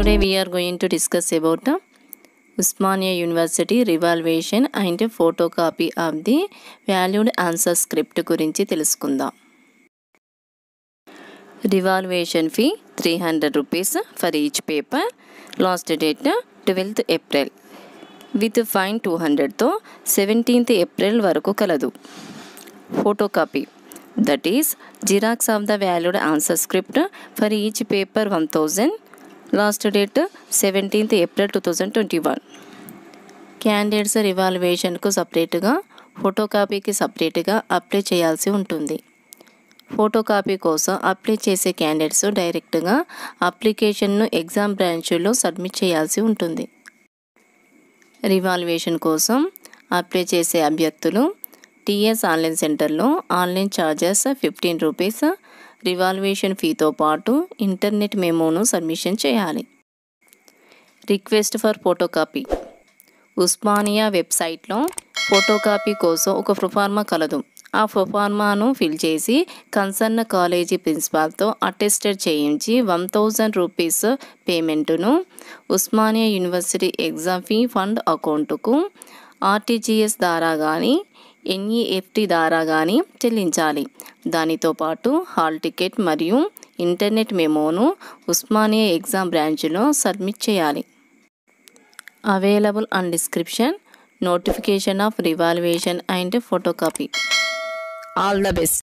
today we are going to discuss about Osmania University Usmania and photo copy of the valued answer script గురించి తెలుసుకుందాం revaluation fee three hundred rupees for each paper last date twelfth April with fine two హండ్రెడ్తో seventeenth April వరకు కలదు photo copy that is xerox of the valued answer script for each paper one thousand last date seventeenth April two thousand twenty one candidates రివాల్యుయేషన్కు సపరేట్గా ఫోటోకాపీకి సపరేట్గా apply చేయాల్సి ఉంటుంది photocopy కోసం అప్లై చేసే క్యాండిడేట్స్ డైరెక్ట్గా అప్లికేషన్ను ఎగ్జామ్ బ్రాంచ్లో సబ్మిట్ చేయాల్సి ఉంటుంది రివాల్యుయేషన్ కోసం అప్లై చేసే అభ్యర్థులు టీఎస్ ఆన్లైన్ సెంటర్లో online charges fifteen rupees revaluation ఫీతో పాటు ఇంటర్నెట్ మెమోను సబ్మిషన్ చేయాలి రిక్వెస్ట్ ఫర్ ఫోటోకాపీ ఉస్మానియా వెబ్సైట్లో ఫోటోకాపీ కోసం ఒక ప్రొఫార్మ కలదు ఆ ప్రొఫార్మాను ఫిల్ చేసి కన్సర్న్ కాలేజీ ప్రిన్సిపాల్తో అటెస్టెడ్ చేయించి వన్ థౌజండ్ రూపీస్ పేమెంటును Osmania University exam fee fund అకౌంటుకు ఆర్టీజీఎస్ ద్వారా కానీ ఎన్ఈఎఫ్టీ ద్వారా కానీ చెల్లించాలి దానితో పాటు హాల్ టికెట్ మరియు ఇంటర్నెట్ మెమోను ఉస్మానియా ఎగ్జామ్ బ్రాంచ్లో సబ్మిట్ చేయాలి available and description notification off revaluation and photocopy all the best